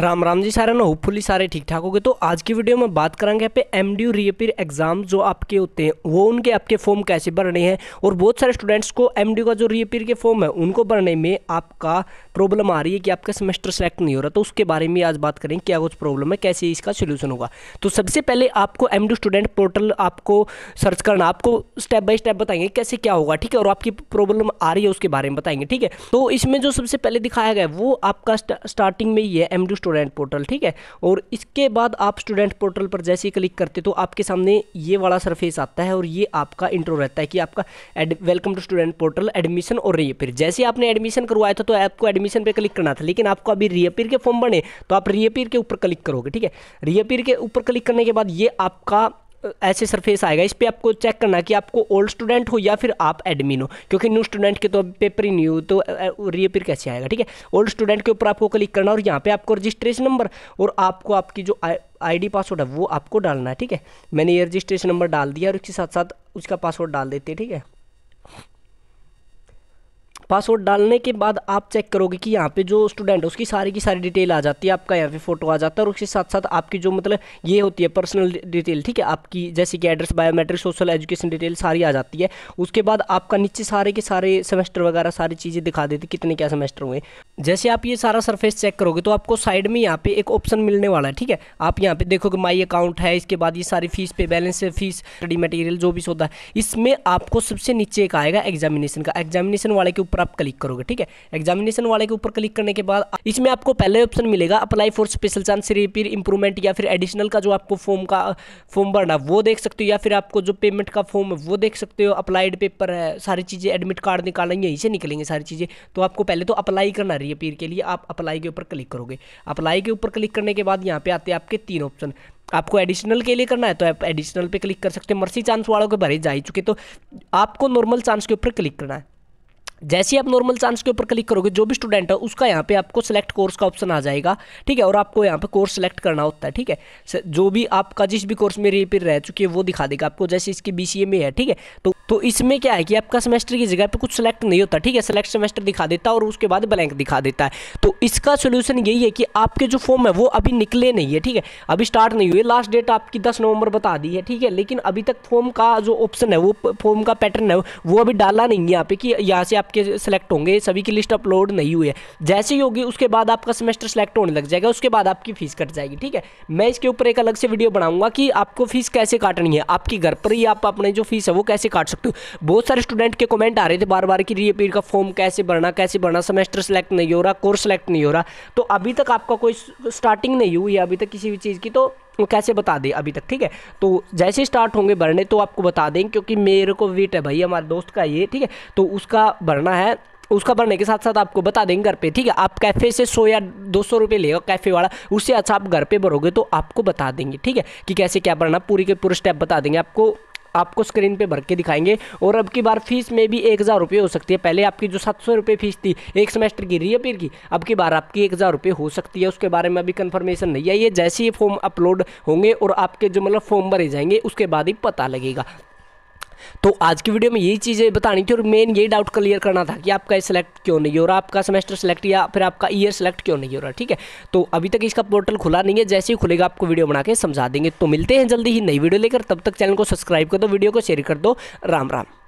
राम राम जी सारे ना होपफुली सारे ठीक ठाक होंगे तो आज की वीडियो में बात करेंगे पे M D U reappear exam जो आपके होते हैं वो उनके आपके फॉर्म कैसे भरने हैं और बहुत सारे स्टूडेंट्स को एम का जो रीअपीयर के फॉर्म है उनको भरने में आपका प्रॉब्लम आ रही है कि आपका सेमेस्टर सेलेक्ट नहीं हो रहा तो उसके बारे में आज बात करें क्या कुछ प्रॉब्लम है कैसे इसका सोल्यूशन होगा तो सबसे पहले आपको एम स्टूडेंट पोर्टल आपको सर्च करना आपको स्टेप बाई स्टेप बताएंगे कैसे क्या होगा ठीक है और आपकी प्रॉब्लम आ रही है उसके बारे में बताएंगे ठीक है तो इसमें जो सबसे पहले दिखाया गया वो आपका स्टार्टिंग में ही है एम स्टूडेंट स्टूडेंट पोर्टल ठीक है और इसके बाद आप स्टूडेंट पोर्टल पर जैसे ही क्लिक करते तो आपके सामने ये वाला सरफेस आता है और ये आपका इंट्रो रहता है कि आपका welcome to student portal admission और रीअपेयर जैसे आपने एडमिशन करवाया था तो आपको एडमिशन पर क्लिक करना था लेकिन आपको अभी रीअपेयर के फॉर्म बने तो आप रीअपेयर के ऊपर क्लिक करोगे ठीक है रीअपेयर के ऊपर क्लिक करने के बाद ये आपका ऐसे सरफेस आएगा इस पर आपको चेक करना कि आपको ओल्ड स्टूडेंट हो या फिर आप एडमिन हो क्योंकि न्यू स्टूडेंट के तो पेपर ही नहीं हो तो रीअपेयर कैसे आएगा ठीक है ओल्ड स्टूडेंट के ऊपर आपको क्लिक करना और यहाँ पे आपको रजिस्ट्रेशन नंबर और आपको आपकी जो आईडी पासवर्ड है वो आपको डालना है ठीक है मैंने ये रजिस्ट्रेशन नंबर डाल दिया और उसके साथ साथ उसका पासवर्ड डाल देते ठीक है पासवर्ड डालने के बाद आप चेक करोगे कि यहाँ पे जो स्टूडेंट है उसकी सारी की सारी डिटेल आ जाती है आपका यहाँ पे फोटो आ जाता है और उसके साथ साथ आपकी जो मतलब ये होती है पर्सनल डिटेल ठीक है आपकी जैसे कि address biometric social education detail सारी आ जाती है उसके बाद आपका नीचे सारे के सारे सेमेस्टर वगैरह सारी चीज़ें दिखा देती कितने क्या सेमेस्टर हुए जैसे आप ये सारा सरफेस चेक करोगे तो आपको साइड में यहाँ पे एक ऑप्शन मिलने वाला है ठीक है आप यहाँ पे देखोगे माई अकाउंट है इसके बाद ये सारी फीस पे बैलेंस है फीस स्टडी मटेरियल जो भी सौदा है इसमें आपको सबसे नीचे एक आएगा एग्जामिनेशन का एग्जामिनेशन वाले के ऊपर आप क्लिक करोगे ठीक है एग्जामिनेशन वाले के ऊपर क्लिक करने के बाद इसमें आपको पहले ऑप्शन मिलेगा apply for special chance repair improvement या फिर एडिशनल का जो आपको फॉर्म का फॉर्म भरना वो देख सकते हो या फिर आपको जो पेमेंट का फॉर्म है वो देख सकते हो अप्लाइड पेपर है सारी चीज़ें एडमिट कार्ड निकालना यहीं से निकलेंगे सारी चीज़ें तो आपको पहले तो अप्लाई करना रही चाहिए पीर के लिए आप अप्लाई के ऊपर क्लिक करोगे अप्लाई के ऊपर क्लिक करने के बाद यहाँ पे आते हैं आपके तीन ऑप्शन आपको एडिशनल के लिए करना है तो आप एडिशनल पे क्लिक कर सकते हैं मर्सी चांस वालों के भरे जा ही चुके तो आपको नॉर्मल चांस के ऊपर क्लिक करना है जैसे ही आप नॉर्मल चांस के ऊपर क्लिक करोगे जो भी स्टूडेंट है उसका यहाँ पे आपको सेलेक्ट कोर्स का ऑप्शन आ जाएगा ठीक है और आपको यहाँ पे कोर्स सेलेक्ट करना होता है ठीक है जो भी आपका जिस भी कोर्स में रिपेयर रह चुकी है वो दिखा देगा आपको जैसे इसकी बी में है ठीक है तो तो इसमें क्या है कि आपका सेमेस्टर की जगह पर कुछ सेलेक्ट नहीं होता ठीक है सेलेक्ट सेमेस्टर दिखा देता है और उसके बाद ब्लैंक दिखा देता है तो इसका सोल्यूशन यही है कि आपके जो फॉर्म है वो अभी निकले नहीं है ठीक है अभी स्टार्ट नहीं हुए लास्ट डेट आपकी दस नवंबर बता दी है ठीक है लेकिन अभी तक फॉर्म का जो ऑप्शन है वो फॉर्म का पैटर्न है वो अभी डाला नहीं है यहाँ पे कि यहाँ से आपके सेलेक्ट होंगे सभी की लिस्ट अपलोड नहीं हुई है जैसे ही होगी उसके बाद आपका सेमेस्टर सेलेक्ट होने लग जाएगा उसके बाद आपकी फीस कट जाएगी ठीक है मैं इसके ऊपर एक अलग से वीडियो बनाऊंगा कि आपको फीस कैसे काटनी है आपके घर पर ही आप अपने जो फीस है वो कैसे काट सकते सकते बहुत सारे स्टूडेंट के कमेंट आ रहे थे बार बार कि रीअपीयर का फॉर्म कैसे भरना कैसे भरना सेमेस्टर सेलेक्ट नहीं हो रहा कोर्स सेलेक्ट नहीं हो रहा तो अभी तक आपका कोई स्टार्टिंग नहीं हुई है अभी तक किसी भी चीज़ की तो कैसे बता दें अभी तक ठीक है तो जैसे स्टार्ट होंगे भरने तो आपको बता दें क्योंकि मेरे को वेट है भाई हमारे दोस्त का ये ठीक है तो उसका भरना है उसका भरने के साथ साथ आपको बता देंगे घर पे ठीक है आप कैफ़े से सौ या दो सौ रुपये लेगा कैफ़े वाला उससे अच्छा आप घर पे भरोगे तो आपको बता देंगे ठीक है कि कैसे क्या भरना पूरी के पूरे स्टेप बता देंगे आपको आपको स्क्रीन पे भर के दिखाएंगे और अब की बार फीस में भी एक हज़ार रुपये हो सकती है पहले आपकी जो सात सौ रुपये फीस थी एक सेमेस्टर की रीअपेयर की अब की बार आपकी एक हज़ार रुपये हो सकती है उसके बारे में अभी कन्फर्मेशन नहीं आई है जैसे ही फॉर्म अपलोड होंगे और आपके जो मतलब फॉर्म भरे जाएंगे उसके बाद ही पता लगेगा तो आज की वीडियो में यही चीज़ें बतानी थी और मेन यही डाउट क्लियर करना था कि आपका सिलेक्ट क्यों नहीं हो रहा आपका सेमेस्टर सेलेक्ट या फिर आपका ईयर सेलेक्ट क्यों नहीं हो रहा ठीक है तो अभी तक इसका पोर्टल खुला नहीं है जैसे ही खुलेगा आपको वीडियो बना के समझा देंगे तो मिलते हैं जल्दी ही नई वीडियो लेकर तब तक चैनल को सब्सक्राइब कर दो वीडियो को शेयर कर दो राम राम